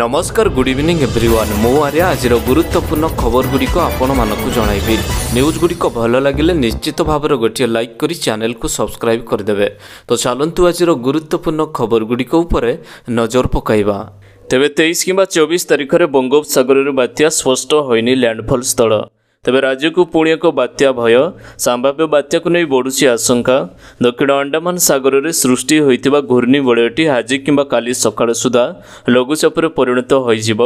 ନମସ୍କାର good evening everyone ମୁଁ ଆର୍ଯ୍ୟ ଆଜିର ଗୁରୁତ୍ୱପୂର୍ଣ୍ଣ ଖବରଗୁଡ଼ିକ ଆପଣମାନଙ୍କୁ ଜଣାଇବି ନ୍ୟୁଜ୍ଗୁଡ଼ିକ ଭଲ ଲାଗିଲେ ନିଶ୍ଚିତ ଭାବରେ ଗୋଟିଏ ଲାଇକ୍ କରି ଚ୍ୟାନେଲ୍କୁ ସବସ୍କ୍ରାଇବ୍ କରିଦେବେ ତ ଚାଲନ୍ତୁ ଆଜିର ଗୁରୁତ୍ୱପୂର୍ଣ୍ଣ ଖବରଗୁଡ଼ିକ ଉପରେ ନଜର ପକାଇବା ତେବେ ତେଇଶ କିମ୍ବା ଚବିଶ ତାରିଖରେ ବଙ୍ଗୋପସାଗରରୁ ବାତ୍ୟା ସ୍ପଷ୍ଟ ହୋଇନି ଲ୍ୟାଣ୍ଡଫଲ୍ ସ୍ଥଳ ତେବେ ରାଜ୍ୟକୁ ପୁଣି ଏକ ବାତ୍ୟା ଭୟ ସମ୍ଭାବ୍ୟ ବାତ୍ୟାକୁ ନେଇ ବଢ଼ୁଛି ଆଶଙ୍କା ଦକ୍ଷିଣ ଆଣ୍ଡାମାନ ସାଗରରେ ସୃଷ୍ଟି ହୋଇଥିବା ଘୂର୍ଣ୍ଣିବଳୟଟି ଆଜି କିମ୍ବା କାଲି ସକାଳ ସୁଦ୍ଧା ଲଘୁଚାପରେ ପରିଣତ ହୋଇଯିବ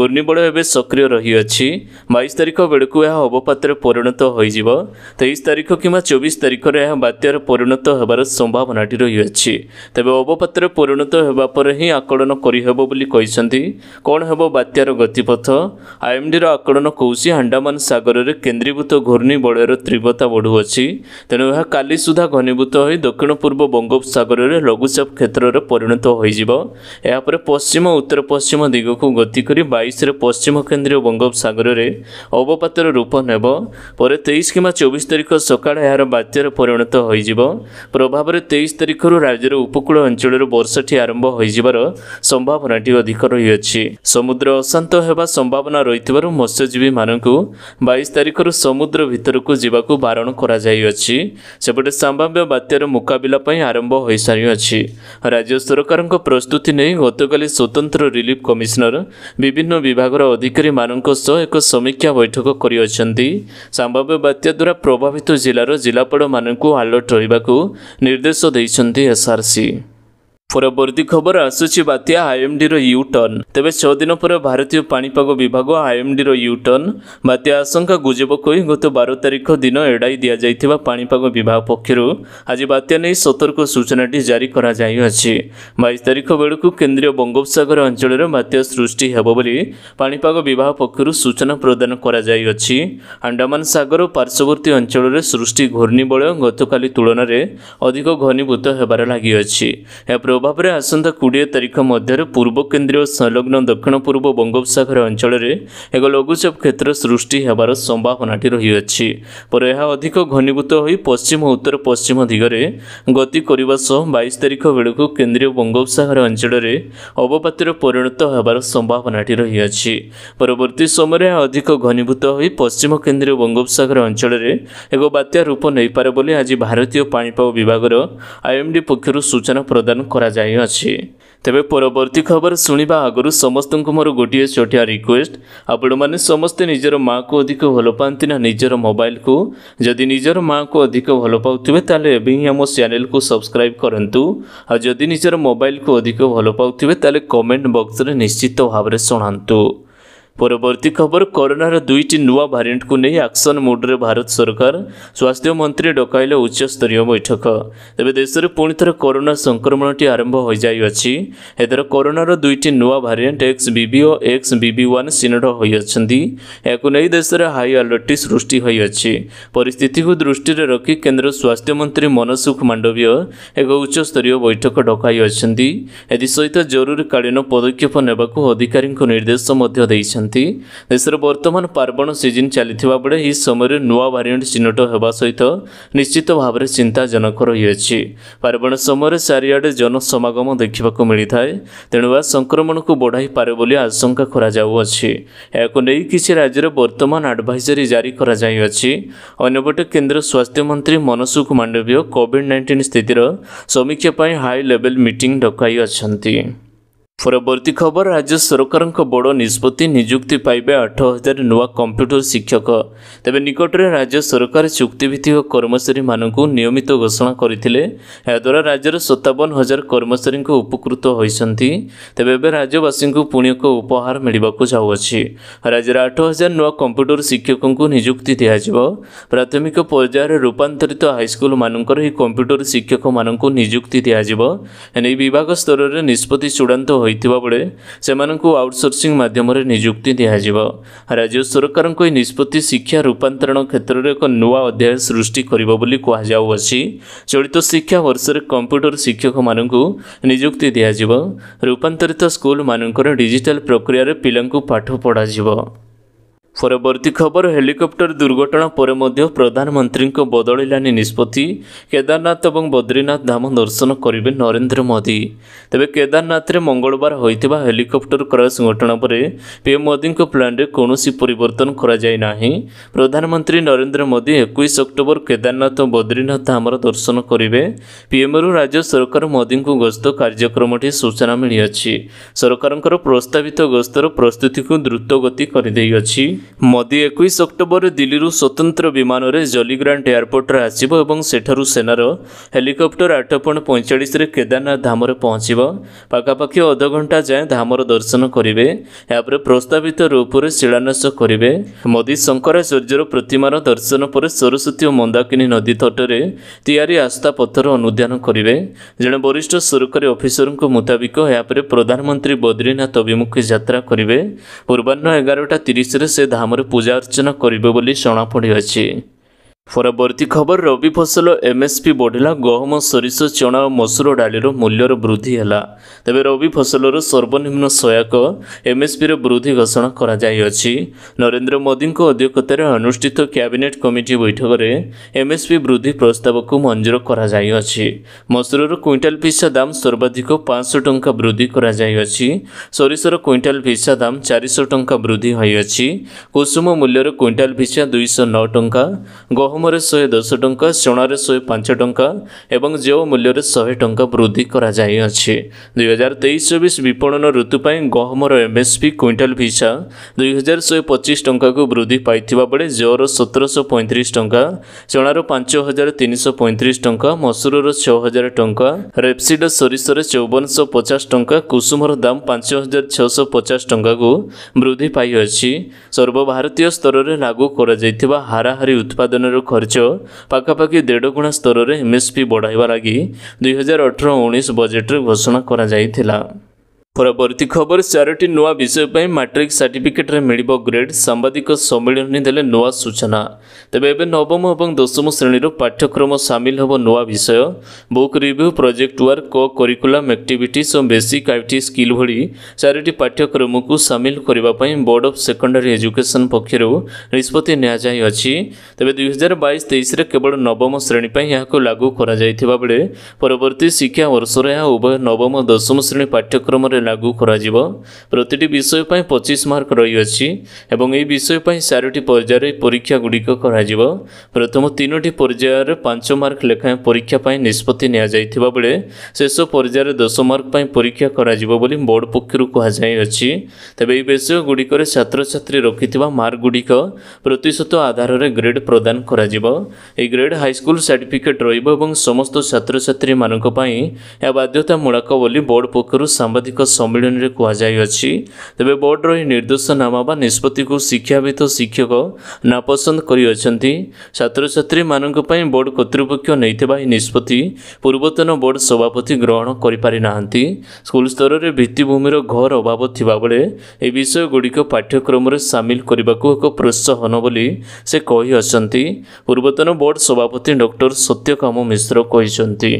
ଘୂର୍ଣ୍ଣିବଳୟ ଏବେ ସକ୍ରିୟ ରହିଅଛି ବାଇଶ ତାରିଖ ବେଳକୁ ଏହା ଅବପାତରେ ପରିଣତ ହୋଇଯିବ ତେଇଶ ତାରିଖ କିମ୍ବା ଚବିଶ ତାରିଖରେ ଏହା ବାତ୍ୟାରେ ପରିଣତ ହେବାର ସମ୍ଭାବନାଟି ରହିଅଛି ତେବେ ଅବପାତରେ ପରିଣତ ହେବା ପରେ ହିଁ ଆକଳନ କରିହେବ ବୋଲି କହିଛନ୍ତି କ'ଣ ହେବ ବାତ୍ୟାର ଗତିପଥ ଆଇଏମ୍ଡିର ଆକଳନ କହୁଛି ଆଣ୍ଡାମାନ ସାଗର ଉପରେ କେନ୍ଦ୍ରୀଭୂତ ଘୂର୍ଣ୍ଣିବଳୟର ତୀବ୍ରତା ବଢ଼ୁଅଛି ତେଣୁ ଏହା କାଲି ସୁଦ୍ଧା ଘନୀଭୂତ ହୋଇ ଦକ୍ଷିଣ ପୂର୍ବ ବଙ୍ଗୋପସାଗରରେ ଲଘୁଚାପ କ୍ଷେତ୍ରରେ ପରିଣତ ହୋଇଯିବ ଏହାପରେ ପଶ୍ଚିମ ଉତ୍ତର ପଶ୍ଚିମ ଦିଗକୁ ଗତି କରି ବାଇଶରେ ପଶ୍ଚିମ କେନ୍ଦ୍ରୀୟ ବଙ୍ଗୋପସାଗରରେ ଅବପାତର ରୂପ ନେବ ପରେ ତେଇଶ କିମ୍ବା ଚବିଶ ତାରିଖ ସକାଳେ ଏହାର ବାତ୍ୟାରେ ପରିଣତ ହୋଇଯିବ ପ୍ରଭାବରେ ତେଇଶ ତାରିଖରୁ ରାଜ୍ୟର ଉପକୂଳ ଅଞ୍ଚଳରେ ବର୍ଷାଟି ଆରମ୍ଭ ହୋଇଯିବାର ସମ୍ଭାବନାଟି ଅଧିକ ରହିଅଛି ସମୁଦ୍ର ଅଶାନ୍ତ ହେବା ସମ୍ଭାବନା ରହିଥିବାରୁ ମତ୍ସ୍ୟଜୀବୀମାନଙ୍କୁ ବାୟୁ ବାଇଶ ତାରିଖରୁ ସମୁଦ୍ର ଭିତରକୁ ଯିବାକୁ ବାରଣ କରାଯାଇଅଛି ସେପଟେ ସମ୍ଭାବ୍ୟ ବାତ୍ୟାର ମୁକାବିଲା ପାଇଁ ଆରମ୍ଭ ହୋଇସାରିଅଛି ରାଜ୍ୟ ସରକାରଙ୍କ ପ୍ରସ୍ତୁତି ନେଇ ଗତକାଲି ସ୍ୱତନ୍ତ୍ର ରିଲିଫ କମିଶନର ବିଭିନ୍ନ ବିଭାଗର ଅଧିକାରୀମାନଙ୍କ ସହ ଏକ ସମୀକ୍ଷା ବୈଠକ କରିଅଛନ୍ତି ସମ୍ଭାବ୍ୟ ବାତ୍ୟା ଦ୍ୱାରା ପ୍ରଭାବିତ ଜିଲ୍ଲାର ଜିଲ୍ଲାପାଳମାନଙ୍କୁ ଆଲର୍ଟ ରହିବାକୁ ନିର୍ଦ୍ଦେଶ ଦେଇଛନ୍ତି ଏସ୍ଆର୍ସି ପରବର୍ତ୍ତୀ ଖବର ଆସୁଛି ବାତ୍ୟା ଆଇଏମ୍ଡିର ୟୁଟର୍ଣ୍ଣ ତେବେ ଛଅ ଦିନ ପରେ ଭାରତୀୟ ପାଣିପାଗ ବିଭାଗ ଆଇଏମ୍ଡିର ୟୁଟର୍ଣ୍ଣ ବାତ୍ୟା ଆଶଙ୍କା ଗୁଜବ କହି ଗତ ବାର ତାରିଖ ଦିନ ଏଡ଼ାଇ ଦିଆଯାଇଥିବା ପାଣିପାଗ ବିଭାଗ ପକ୍ଷରୁ ଆଜି ବାତ୍ୟା ନେଇ ସତର୍କ ସୂଚନାଟି ଜାରି କରାଯାଇଅଛି ବାଇଶ ତାରିଖ ବେଳକୁ କେନ୍ଦ୍ରୀୟ ବଙ୍ଗୋପସାଗର ଅଞ୍ଚଳରେ ବାତ୍ୟା ସୃଷ୍ଟି ହେବ ବୋଲି ପାଣିପାଗ ବିଭାଗ ପକ୍ଷରୁ ସୂଚନା ପ୍ରଦାନ କରାଯାଇଅଛି ଆଣ୍ଡାମାନ ସାଗର ଓ ପାର୍ଶ୍ୱବର୍ତ୍ତୀ ଅଞ୍ଚଳରେ ସୃଷ୍ଟି ଘୂର୍ଣ୍ଣିବଳୟ ଗତକାଲି ତୁଳନାରେ ଅଧିକ ଘନୀଭୂତ ହେବାରେ ଲାଗିଅଛି ଏହା ପ୍ରଭାବରେ ଆସନ୍ତା କୋଡ଼ିଏ ତାରିଖ ମଧ୍ୟରେ ପୂର୍ବ କେନ୍ଦ୍ରୀୟ ସଂଲଗ୍ନ ଦକ୍ଷିଣ ପୂର୍ବ ବଙ୍ଗୋପସାଗର ଅଞ୍ଚଳରେ ଏକ ଲଘୁଚାପ କ୍ଷେତ୍ର ସୃଷ୍ଟି ହେବାର ସମ୍ଭାବନାଟି ରହିଅଛି ପରେ ଏହା ଅଧିକ ଘନୀଭୂତ ହୋଇ ପଶ୍ଚିମ ଉତ୍ତର ପଶ୍ଚିମ ଦିଗରେ ଗତି କରିବା ସହ ବାଇଶ ତାରିଖ ବେଳକୁ କେନ୍ଦ୍ରୀୟ ବଙ୍ଗୋପସାଗର ଅଞ୍ଚଳରେ ଅବପାତରେ ପରିଣତ ହେବାର ସମ୍ଭାବନାଟି ରହିଅଛି ପରବର୍ତ୍ତୀ ସମୟରେ ଏହା ଅଧିକ ଘନୀଭୂତ ହୋଇ ପଶ୍ଚିମ କେନ୍ଦ୍ରୀୟ ବଙ୍ଗୋପସାଗର ଅଞ୍ଚଳରେ ଏକ ବାତ୍ୟା ରୂପ ନେଇପାରେ ବୋଲି ଆଜି ଭାରତୀୟ ପାଣିପାଗ ବିଭାଗର ଆଇଏମ୍ଡି ପକ୍ଷରୁ ସୂଚନା ପ୍ରଦାନ କରାଯାଇଛି କରାଯାଇଅଛି ତେବେ ପରବର୍ତ୍ତୀ ଖବର ଶୁଣିବା ଆଗରୁ ସମସ୍ତଙ୍କୁ ମୋର ଗୋଟିଏ ଛୋଟିଆ ରିକ୍ୱେଷ୍ଟ ଆପଣମାନେ ସମସ୍ତେ ନିଜର ମାଆକୁ ଅଧିକ ଭଲ ପାଆନ୍ତି ନା ନିଜର ମୋବାଇଲକୁ ଯଦି ନିଜର ମାଆକୁ ଅଧିକ ଭଲ ପାଉଥିବେ ତାହେଲେ ଏବେ ହିଁ ଆମ ଚ୍ୟାନେଲକୁ ସବସ୍କ୍ରାଇବ୍ କରନ୍ତୁ ଆଉ ଯଦି ନିଜର ମୋବାଇଲକୁ ଅଧିକ ଭଲ ପାଉଥିବେ ତାହେଲେ କମେଣ୍ଟ ବକ୍ସରେ ନିଶ୍ଚିତ ଭାବରେ ଶୁଣାନ୍ତୁ ପରବର୍ତ୍ତୀ ଖବର କରୋନାର ଦୁଇଟି ନୂଆ ଭାରିଏଣ୍ଟକୁ ନେଇ ଆକ୍ସନ୍ ମୋଡ଼୍ରେ ଭାରତ ସରକାର ସ୍ୱାସ୍ଥ୍ୟ ମନ୍ତ୍ରୀ ଡକାଇଲେ ଉଚ୍ଚସ୍ତରୀୟ ବୈଠକ ତେବେ ଦେଶରେ ପୁଣି ଥରେ କରୋନା ସଂକ୍ରମଣଟି ଆରମ୍ଭ ହୋଇଯାଇଅଛି ଏଥର କରୋନାର ଦୁଇଟି ନୂଆ ଭାରିଏଣ୍ଟ ଏକ୍ସ ବିବି ଓ ଏକ୍ସ ବିବି ୱାନ୍ ଚିହ୍ନଟ ହୋଇଅଛନ୍ତି ଏହାକୁ ନେଇ ଦେଶରେ ହାଇ ଆଲର୍ଟ ସୃଷ୍ଟି ହୋଇଅଛି ପରିସ୍ଥିତିକୁ ଦୃଷ୍ଟିରେ ରଖି କେନ୍ଦ୍ର ସ୍ୱାସ୍ଥ୍ୟ ମନ୍ତ୍ରୀ ମନସୁଖ ମାଣ୍ଡବୀୟ ଏକ ଉଚ୍ଚସ୍ତରୀୟ ବୈଠକ ଡକାଇ ଅଛନ୍ତି ଏଥିସହିତ ଜରୁରୀକାଳୀନ ପଦକ୍ଷେପ ନେବାକୁ ଅଧିକାରୀଙ୍କୁ ନିର୍ଦ୍ଦେଶ ମଧ୍ୟ ଦେଇଛନ୍ତି କରିଛନ୍ତି ଦେଶରେ ବର୍ତ୍ତମାନ ପାର୍ବଣ ସିଜିନ୍ ଚାଲିଥିବା ବେଳେ ଏହି ସମୟରେ ନୂଆ ଭାରିଏଣ୍ଟ ଚିହ୍ନଟ ହେବା ସହିତ ନିଶ୍ଚିତ ଭାବରେ ଚିନ୍ତାଜନକ ରହିଅଛି ପାର୍ବଣ ସମୟରେ ଚାରିଆଡ଼େ ଜନସମାଗମ ଦେଖିବାକୁ ମିଳିଥାଏ ତେଣୁ ଏହା ସଂକ୍ରମଣକୁ ପାରେ ବୋଲି ଆଶଙ୍କା କରାଯାଉଅଛି ଏହାକୁ ନେଇ କିଛି ରାଜ୍ୟରେ ବର୍ତ୍ତମାନ ଆଡଭାଇଜରୀ ଜାରି କରାଯାଇଅଛି ଅନ୍ୟପଟେ କେନ୍ଦ୍ର ସ୍ୱାସ୍ଥ୍ୟମନ୍ତ୍ରୀ ମନସୁଖ ମାଣ୍ଡବ୍ୟ କୋଭିଡ୍ ନାଇଣ୍ଟିନ୍ ସ୍ଥିତିର ସମୀକ୍ଷା ପାଇଁ ହାଇ ଲେଭେଲ୍ ମିଟିଂ ଡକାଇଅଛନ୍ତି ପରବର୍ତ୍ତୀ ଖବର ରାଜ୍ୟ ସରକାରଙ୍କ ବଡ଼ ନିଷ୍ପତ୍ତି ନିଯୁକ୍ତି ପାଇବେ ଆଠ ହଜାର ନୂଆ କମ୍ପ୍ୟୁଟର ଶିକ୍ଷକ ତେବେ ନିକଟରେ ରାଜ୍ୟ ସରକାର ଚୁକ୍ତିଭିତ୍ତିକ କର୍ମଚାରୀମାନଙ୍କୁ ନିୟମିତ ଘୋଷଣା କରିଥିଲେ ଏହାଦ୍ୱାରା ରାଜ୍ୟର ସତାବନ ହଜାର କର୍ମଚାରୀଙ୍କ ଉପକୃତ ହୋଇଛନ୍ତି ତେବେ ଏବେ ରାଜ୍ୟବାସୀଙ୍କୁ ପୁଣି ଏକ ଉପହାର ମିଳିବାକୁ ଯାଉଅଛି ରାଜ୍ୟରେ ଆଠ ହଜାର ନୂଆ କମ୍ପ୍ୟୁଟର ଶିକ୍ଷକଙ୍କୁ ନିଯୁକ୍ତି ଦିଆଯିବ ପ୍ରାଥମିକ ପର୍ଯ୍ୟାୟରେ ରୂପାନ୍ତରିତ ହାଇସ୍କୁଲମାନଙ୍କର ଏହି କମ୍ପ୍ୟୁଟର ଶିକ୍ଷକମାନଙ୍କୁ ନିଯୁକ୍ତି ଦିଆଯିବ ଏ ନେଇ ବିଭାଗ ସ୍ତରରେ ନିଷ୍ପତ୍ତି ଚୂଡ଼ାନ୍ତ ହୋଇ ହୋଇଥିବା ବେଳେ ସେମାନଙ୍କୁ ଆଉଟସୋର୍ସିଂ ମାଧ୍ୟମରେ ନିଯୁକ୍ତି ଦିଆଯିବ ରାଜ୍ୟ ସରକାରଙ୍କ ଏହି ନିଷ୍ପତ୍ତି ଶିକ୍ଷା ରୂପାନ୍ତରଣ କ୍ଷେତ୍ରରେ ଏକ ନୂଆ ଅଧ୍ୟାୟ ସୃଷ୍ଟି କରିବ ବୋଲି କୁହାଯାଉଅଛି ଚଳିତ ଶିକ୍ଷା ବର୍ଷରେ କମ୍ପ୍ୟୁଟର ଶିକ୍ଷକମାନଙ୍କୁ ନିଯୁକ୍ତି ଦିଆଯିବ ରୂପାନ୍ତରିତ ସ୍କୁଲମାନଙ୍କର ଡିଜିଟାଲ ପ୍ରକ୍ରିୟାରେ ପିଲାଙ୍କୁ ପାଠ ପଢ଼ାଯିବ ପରବର୍ତ୍ତୀ ଖବର ହେଲିକପ୍ଟର ଦୁର୍ଘଟଣା ପରେ ମଧ୍ୟ ପ୍ରଧାନମନ୍ତ୍ରୀଙ୍କ ବଦଳିଲାନି ନିଷ୍ପତ୍ତି କେଦାରନାଥ ଏବଂ ବଦ୍ରିନାଥ ଧାମ ଦର୍ଶନ କରିବେ ନରେନ୍ଦ୍ର ମୋଦି ତେବେ କେଦାରନାଥରେ ମଙ୍ଗଳବାର ହୋଇଥିବା ହେଲିକପ୍ଟର କ୍ରାସ୍ ଘଟଣା ପରେ ପିଏମ୍ ମୋଦିଙ୍କ ପ୍ଲାନ୍ରେ କୌଣସି ପରିବର୍ତ୍ତନ କରାଯାଇ ନାହିଁ ପ୍ରଧାନମନ୍ତ୍ରୀ ନରେନ୍ଦ୍ର ମୋଦି ଏକୋଇଶ ଅକ୍ଟୋବର କେଦାରନାଥ ଓ ବଦ୍ରିନାଥ ଧାମର ଦର୍ଶନ କରିବେ ପିଏମ୍ରୁ ରାଜ୍ୟ ସରକାର ମୋଦିଙ୍କୁ ଗସ୍ତ କାର୍ଯ୍ୟକ୍ରମଟି ସୂଚନା ମିଳିଅଛି ସରକାରଙ୍କର ପ୍ରସ୍ତାବିତ ଗସ୍ତର ପ୍ରସ୍ତୁତିକୁ ଦ୍ରୁତ ଗତି କରିଦେଇଅଛି ମୋଦି ଏକୋଇଶ ଅକ୍ଟୋବରରେ ଦିଲ୍ଲୀରୁ ସ୍ୱତନ୍ତ୍ର ବିମାନରେ ଜଲିଗ୍ରାଣ୍ଟ ଏୟାରପୋର୍ଟରେ ଆସିବ ଏବଂ ସେଠାରୁ ସେନାର ହେଲିକପ୍ଟର ଆଠ ପଏଣ୍ଟ ପଇଁଚାଳିଶରେ କେଦାରନାଥ ଧାମରେ ପହଞ୍ଚିବ ପାଖାପାଖି ଅଧଘଣ୍ଟା ଯାଏଁ ଧାମର ଦର୍ଶନ କରିବେ ଏହାପରେ ପ୍ରସ୍ତାବିତ ରୂପରେ ଶିଳାନ୍ୟାସ କରିବେ ମୋଦି ଶଙ୍କରାଚାର୍ଯ୍ୟର ପ୍ରତିମାର ଦର୍ଶନ ପରେ ସରସ୍ୱତୀ ଓ ମନ୍ଦାକିନୀ ନଦୀ ତଟରେ ତିଆରି ଆସ୍ଥା ପଥର ଅନୁଧ୍ୟାନ କରିବେ ଜଣେ ବରିଷ୍ଠ ସରକାରୀ ଅଫିସରଙ୍କ ମୁତାବିକ ଏହାପରେ ପ୍ରଧାନମନ୍ତ୍ରୀ ବଦ୍ରିନାଥ ଅଭିମୁଖେ ଯାତ୍ରା କରିବେ ପୂର୍ବାହ୍ନ ଏଗାରଟା ତିରିଶରେ ସେ ଧାମରେ ପୂଜା ଅର୍ଚ୍ଚନା କରିବେ ବୋଲି ଜଣାପଡ଼ିଅଛି ପରବର୍ତ୍ତୀ ଖବର ରବି ଫସଲ ଏମ୍ଏସ୍ପି ବଢ଼ିଲା ଗହମ ସୋରିଷ ଚଣା ଓ ମସୁର ଡାଲିର ମୂଲ୍ୟର ବୃଦ୍ଧି ହେଲା ତେବେ ରବି ଫସଲର ସର୍ବନିମ୍ନ ସହାୟକ ଏମ୍ଏସ୍ପିର ବୃଦ୍ଧି ଘୋଷଣା କରାଯାଇଅଛି ନରେନ୍ଦ୍ର ମୋଦିଙ୍କ ଅଧ୍ୟକ୍ଷତାରେ ଅନୁଷ୍ଠିତ କ୍ୟାବିନେଟ୍ କମିଟି ବୈଠକରେ ଏମ୍ଏସ୍ପି ବୃଦ୍ଧି ପ୍ରସ୍ତାବକୁ ମଞ୍ଜୁର କରାଯାଇଅଛି ମସୁରର କୁଇଣ୍ଟାଲ ପିଛା ଦାମ ସର୍ବାଧିକ ପାଞ୍ଚଶହ ଟଙ୍କା ବୃଦ୍ଧି କରାଯାଇଅଛି ସୋରିଷର କୁଇଣ୍ଟାଲ ପିଛା ଦାମ୍ ଚାରିଶହ ଟଙ୍କା ବୃଦ୍ଧି ହୋଇଅଛି କୁସୁମ ମୂଲ୍ୟର କୁଇଣ୍ଟାଲ ପିଛା ଦୁଇଶହ ନଅ ଟଙ୍କା ଗହମରେ ଶହେ ଦଶ ଟଙ୍କା ସୁଣାରେ ଶହେ ପାଞ୍ଚ ଟଙ୍କା ଏବଂ ଯେଉଁ ମୂଲ୍ୟରେ ଶହେ ଟଙ୍କା ବୃଦ୍ଧି କରାଯାଇଅଛି ଦୁଇହଜାର ତେଇଶ ଚବିଶ ବିପଣନ ଋତୁ ପାଇଁ ଗହମର ଏମ୍ଏସ୍ପି କ୍ୱିଣ୍ଟାଲ୍ ଭିସା ଦୁଇହଜାର ଶହେ ପଚିଶ ଟଙ୍କାକୁ ବୃଦ୍ଧି ପାଇଥିବା ବେଳେ ଯେଉଁର ସତରଶହ ପଇଁତିରିଶ ଟଙ୍କା ସୁଣାର ପାଞ୍ଚ ହଜାର ତିନିଶହ ପଇଁତିରିଶ ଟଙ୍କା ମସୁରର ଛଅ ହଜାର ଟଙ୍କା ରେପ୍ସିଡ ସୋରିଷରେ ଚଉବନଶହ ପଚାଶ ଟଙ୍କା କୁସୁମର ଦାମ ପାଞ୍ଚ ହଜାର ଛଅଶହ ପଚାଶ ଟଙ୍କାକୁ ବୃଦ୍ଧି ପାଇଅଛି ସର୍ବଭାରତୀୟ ସ୍ତରରେ ଲାଗୁ କରାଯାଇଥିବା ହାରାହାରି ଉତ୍ପାଦନର ଖର୍ଚ୍ଚ ପାଖାପାଖି ଦେଢ଼ଗୁଣା ସ୍ତରରେ ଏମ୍ଏସ୍ପି ବଢ଼ାଇବା ଲାଗି ଦୁଇହଜାର ଅଠର ଉଣେଇଶ ବଜେଟ୍ରେ ଘୋଷଣା କରାଯାଇଥିଲା ପରବର୍ତ୍ତୀ ଖବର ଚାରୋଟି ନୂଆ ବିଷୟ ପାଇଁ ମାଟ୍ରିକ୍ ସାର୍ଟିଫିକେଟ୍ରେ ମିଳିବ ଗ୍ରେଡ୍ ସାମ୍ବାଦିକ ସମ୍ମିଳନୀ ଦେଲେ ନୂଆ ସୂଚନା ତେବେ ଏବେ ନବମ ଏବଂ ଦଶମ ଶ୍ରେଣୀର ପାଠ୍ୟକ୍ରମ ସାମିଲ ହେବ ନୂଆ ବିଷୟ book review project work co curriculum activities ଓ ବେସିକ୍ ଆଇଟି ସ୍କିଲ୍ ଭଳି ଚାରୋଟି ପାଠ୍ୟକ୍ରମକୁ ସାମିଲ କରିବା ପାଇଁ ବୋର୍ଡ ଅଫ୍ ସେକେଣ୍ଡାରୀ ଏଜୁକେସନ୍ ପକ୍ଷରୁ ନିଷ୍ପତ୍ତି ନିଆଯାଇଅଛି ତେବେ ଦୁଇହଜାର ବାଇଶ ତେଇଶରେ କେବଳ ନବମ ଶ୍ରେଣୀ ପାଇଁ ଏହାକୁ ଲାଗୁ କରାଯାଇଥିବା ବେଳେ ପରବର୍ତ୍ତୀ ଶିକ୍ଷା ବର୍ଷରେ ଏହା ଉଭୟ ନବମ ଦଶମ ଶ୍ରେଣୀ ପାଠ୍ୟକ୍ରମରେ ଲାଗୁ କରାଯିବ ପ୍ରତିଟି ବିଷୟ ପାଇଁ ପଚିଶ ମାର୍କ ରହିଅଛି ଏବଂ ଏହି ବିଷୟ ପାଇଁ ଚାରୋଟି ପର୍ଯ୍ୟାୟରେ ପରୀକ୍ଷାଗୁଡ଼ିକ କରାଯିବ ପ୍ରଥମ ତିନୋଟି ପର୍ଯ୍ୟାୟରେ ପାଞ୍ଚ ମାର୍କ ଲେଖାଏଁ ପରୀକ୍ଷା ପାଇଁ ନିଷ୍ପତ୍ତି ନିଆଯାଇଥିବା ବେଳେ ଶେଷ ପର୍ଯ୍ୟାୟରେ ଦଶ ମାର୍କ ପାଇଁ ପରୀକ୍ଷା କରାଯିବ ବୋଲି ବୋର୍ଡ଼ ପକ୍ଷରୁ କୁହାଯାଇଅଛି ତେବେ ଏହି ବିଷୟଗୁଡ଼ିକରେ ଛାତ୍ରଛାତ୍ରୀ ରଖିଥିବା ମାର୍କଗୁଡ଼ିକ ପ୍ରତିଶତ ଆଧାରରେ ଗ୍ରେଡ୍ ପ୍ରଦାନ କରାଯିବ ଏହି ଗ୍ରେଡ୍ ହାଇସ୍କୁଲ ସାର୍ଟିଫିକେଟ୍ ରହିବ ଏବଂ ସମସ୍ତ ଛାତ୍ରଛାତ୍ରୀମାନଙ୍କ ପାଇଁ ଏହା ବାଧ୍ୟତାମୂଳକ ବୋଲି ବୋର୍ଡ଼ ପକ୍ଷରୁ ସାମ୍ବାଦିକ ସମ୍ମିଳନୀରେ କୁହାଯାଇଅଛି ତେବେ ବୋର୍ଡ଼ର ଏହି ନିର୍ଦ୍ଦେଶନାମା ବା ନିଷ୍ପତ୍ତିକୁ ଶିକ୍ଷାବିତ ଶିକ୍ଷକ ନାପସନ୍ଦ କରିଅଛନ୍ତି ଛାତ୍ରଛାତ୍ରୀମାନଙ୍କ ପାଇଁ ବୋର୍ଡ଼ କର୍ତ୍ତୃପକ୍ଷ ନେଇଥିବା ଏହି ନିଷ୍ପତ୍ତି ପୂର୍ବତନ ବୋର୍ଡ଼ ସଭାପତି ଗ୍ରହଣ କରିପାରିନାହାନ୍ତି ସ୍କୁଲ ସ୍ତରରେ ଭିତ୍ତିଭୂମିର ଘୋର ଅଭାବ ଥିବାବେଳେ ଏ ବିଷୟଗୁଡ଼ିକ ପାଠ୍ୟକ୍ରମରେ ସାମିଲ କରିବାକୁ ଏକ ପ୍ରୋତ୍ସାହନ ବୋଲି ସେ କହିଅଛନ୍ତି ପୂର୍ବତନ ବୋର୍ଡ଼ ସଭାପତି ଡକ୍ଟର ସତ୍ୟକାମ ମିଶ୍ର କହିଛନ୍ତି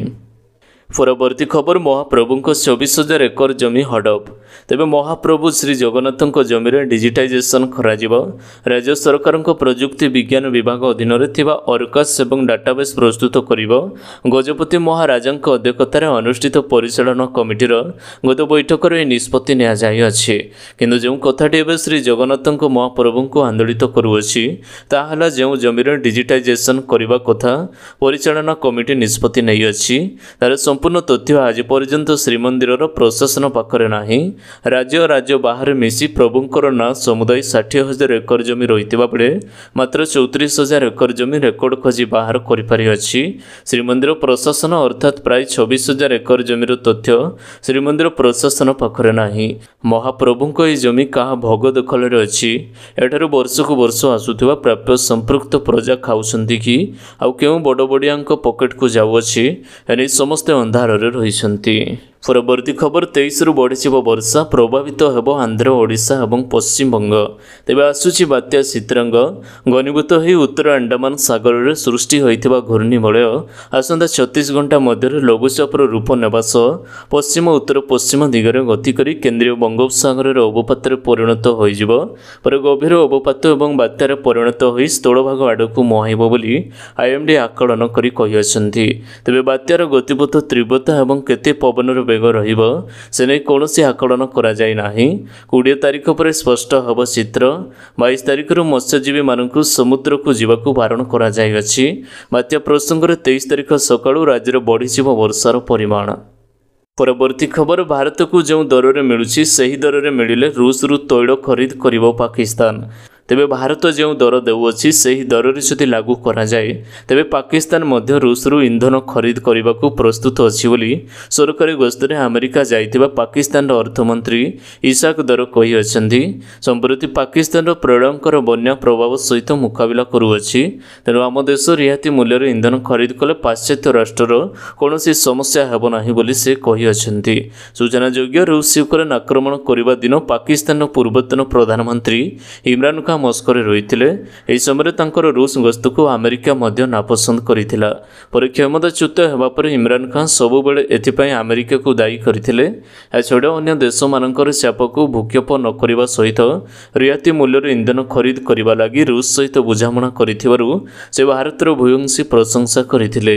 ପରବର୍ତ୍ତୀ ଖବର ମହାପ୍ରଭୁଙ୍କ ଚବିଶ ହଜାର ଏକର ଜମି ହଡ଼ପ ତେବେ ମହାପ୍ରଭୁ ଶ୍ରୀ ଜଗନ୍ନାଥଙ୍କ ଜମିରେ ଡିଜିଟାଇଜେସନ୍ କରାଯିବ ରାଜ୍ୟ ସରକାରଙ୍କ ପ୍ରଯୁକ୍ତି ବିଜ୍ଞାନ ବିଭାଗ ଅଧୀନରେ ଥିବା ଅର୍କାସ୍ ଏବଂ ଡାଟାବେସ୍ ପ୍ରସ୍ତୁତ କରିବ ଗଜପତି ମହାରାଜାଙ୍କ ଅଧ୍ୟକ୍ଷତାରେ ଅନୁଷ୍ଠିତ ପରିଚାଳନା କମିଟିର ଗତ ବୈଠକରେ ଏହି ନିଷ୍ପତ୍ତି ନିଆଯାଇଅଛି କିନ୍ତୁ ଯେଉଁ କଥାଟି ଏବେ ଶ୍ରୀ ଜଗନ୍ନାଥଙ୍କ ମହାପ୍ରଭୁଙ୍କୁ ଆନ୍ଦୋଳିତ କରୁଅଛି ତାହା ହେଲା ଯେଉଁ ଜମିର ଡିଜିଟାଇଜେସନ୍ କରିବା କଥା ପରିଚାଳନା କମିଟି ନିଷ୍ପତ୍ତି ନେଇଅଛି ତା'ର ସମ୍ପୂର୍ଣ୍ଣ ତଥ୍ୟ ଆଜି ପର୍ଯ୍ୟନ୍ତ ଶ୍ରୀମନ୍ଦିରର ପ୍ରଶାସନ ପାଖରେ ନାହିଁ ରାଜ୍ୟ ରାଜ୍ୟ ବାହାରେ ମିଶି ପ୍ରଭୁଙ୍କର ନାଁ ସମୁଦାୟ ଷାଠିଏ ହଜାର ଏକର ଜମି ରହିଥିବା ବେଳେ ମାତ୍ର ଚଉତିରିଶ ହଜାର ଏକର ଜମି ରେକର୍ଡ଼ ଖୋଜି ବାହାର କରିପାରିଅଛି ଶ୍ରୀମନ୍ଦିର ପ୍ରଶାସନ ଅର୍ଥାତ୍ ପ୍ରାୟ ଛବିଶ ହଜାର ଏକର ଜମିର ତଥ୍ୟ ଶ୍ରୀମନ୍ଦିର ପ୍ରଶାସନ ପାଖରେ ନାହିଁ ମହାପ୍ରଭୁଙ୍କ ଏହି ଜମି କାହା ଭୋଗ ଦଖଲରେ ଅଛି ଏଠାରୁ ବର୍ଷକୁ ବର୍ଷ ଆସୁଥିବା ପ୍ରାପ୍ୟ ସମ୍ପୃକ୍ତ ପ୍ରଜା ଖାଉଛନ୍ତି କି ଆଉ କେଉଁ ବଡ଼ବଡ଼ିଆଙ୍କ ପକେଟକୁ ଯାଉଅଛି ଏ ସମସ୍ତେ ଅନ୍ଧାରରେ ରହିଛନ୍ତି ପରବର୍ତ୍ତୀ ଖବର ତେଇଶରୁ ବଢ଼ିଯିବ ବର୍ଷା ପ୍ରଭାବିତ ହେବ ଆନ୍ଧ୍ର ଓଡ଼ିଶା ଏବଂ ପଶ୍ଚିମବଙ୍ଗ ତେବେ ଆସୁଛି ବାତ୍ୟା ଶୀତରଙ୍ଗ ଘନୀଭୂତ ହୋଇ ଉତ୍ତର ଆଣ୍ଡାମାନ ସାଗରରେ ସୃଷ୍ଟି ହୋଇଥିବା ଘୂର୍ଣ୍ଣିବଳୟ ଆସନ୍ତା ଛତିଶ ଘଣ୍ଟା ମଧ୍ୟରେ ଲଘୁଚାପର ରୂପ ନେବା ସହ ପଶ୍ଚିମ ଉତ୍ତର ପଶ୍ଚିମ ଦିଗରେ ଗତି କରି କେନ୍ଦ୍ରୀୟ ବଙ୍ଗୋପସାଗରର ଅବପାତରେ ପରିଣତ ହୋଇଯିବ ପରେ ଗଭୀର ଅବପାତ ଏବଂ ବାତ୍ୟାରେ ପରିଣତ ହୋଇ ସ୍ଥଳଭାଗ ଆଡ଼କୁ ମୁହାଁଇବ ବୋଲି ଆଇଏମ୍ଡି ଆକଳନ କରି କହିଅଛନ୍ତି ତେବେ ବାତ୍ୟାର ଗତିପଥ ତୀବ୍ରତା ଏବଂ କେତେ ପବନର ଆବେଗ ରହିବ ସେ ନେଇ କୌଣସି ଆକଳନ କରାଯାଇ ନାହିଁ କୋଡ଼ିଏ ତାରିଖ ପରେ ସ୍ପଷ୍ଟ ହେବ ଚିତ୍ର ବାଇଶ ତାରିଖରୁ ମତ୍ସ୍ୟଜୀବୀମାନଙ୍କୁ ସମୁଦ୍ରକୁ ଯିବାକୁ ବାରଣ କରାଯାଇଅଛି ବାତ୍ୟା ପ୍ରସଙ୍ଗରେ ତେଇଶ ତାରିଖ ସକାଳୁ ରାଜ୍ୟରେ ବଢ଼ିଯିବ ବର୍ଷାର ପରିମାଣ ପରବର୍ତ୍ତୀ ଖବର ଭାରତକୁ ଯେଉଁ ଦରରେ ମିଳୁଛି ସେହି ଦରରେ ମିଳିଲେ ରୁଷରୁ ତୈଳ ଖରିଦ କରିବ ପାକିସ୍ତାନ ତେବେ ଭାରତ ଯେଉଁ ଦର ଦେଉଅଛି ସେହି ଦରରେ ଯଦି ଲାଗୁ କରାଯାଏ ତେବେ ପାକିସ୍ତାନ ମଧ୍ୟ ରୁଷରୁ ଇନ୍ଧନ ଖରିଦ କରିବାକୁ ପ୍ରସ୍ତୁତ ଅଛି ବୋଲି ସରକାରୀ ଗସ୍ତରେ ଆମେରିକା ଯାଇଥିବା ପାକିସ୍ତାନର ଅର୍ଥମନ୍ତ୍ରୀ ଇଶାକ ଦର କହିଅଛନ୍ତି ସମ୍ପ୍ରତି ପାକିସ୍ତାନର ପ୍ରଳୟଙ୍କର ବନ୍ୟା ପ୍ରଭାବ ସହିତ ମୁକାବିଲା କରୁଅଛି ତେଣୁ ଆମ ଦେଶ ରିହାତି ମୂଲ୍ୟରେ ଇନ୍ଧନ ଖରିଦ କଲେ ପାଶ୍ଚାତ୍ୟ ରାଷ୍ଟ୍ରର କୌଣସି ସମସ୍ୟା ହେବ ନାହିଁ ବୋଲି ସେ କହିଅଛନ୍ତି ସୂଚନାଯୋଗ୍ୟ ରୁଷ ଉପରେ ଆକ୍ରମଣ କରିବା ଦିନ ପାକିସ୍ତାନର ପୂର୍ବତନ ପ୍ରଧାନମନ୍ତ୍ରୀ ଇମ୍ରାନ୍ ଅଲାସ୍କା ମସ୍କୋରେ ରହିଥିଲେ ଏହି ସମୟରେ ତାଙ୍କର ରୁଷ ଗସ୍ତକୁ ଆମେରିକା ମଧ୍ୟ ନାପସନ୍ଦ କରିଥିଲା ପରେ କ୍ଷମତାଚ୍ୟୁତ ହେବା ପରେ ଇମ୍ରାନ୍ ଖାନ୍ ସବୁବେଳେ ଏଥିପାଇଁ ଆମେରିକାକୁ ଦାୟୀ କରିଥିଲେ ଏହାଛଡ଼ା ଅନ୍ୟ ଦେଶମାନଙ୍କର ଚାପକୁ ଭୂକ୍ଷେପ ନ କରିବା ସହିତ ରିହାତି ମୂଲ୍ୟରେ ଇନ୍ଧନ ଖରିଦ କରିବା ଲାଗି ରୁଷ ସହିତ ବୁଝାମଣା କରିଥିବାରୁ ସେ ଭାରତର ଭୂୟଂଶୀ ପ୍ରଶଂସା କରିଥିଲେ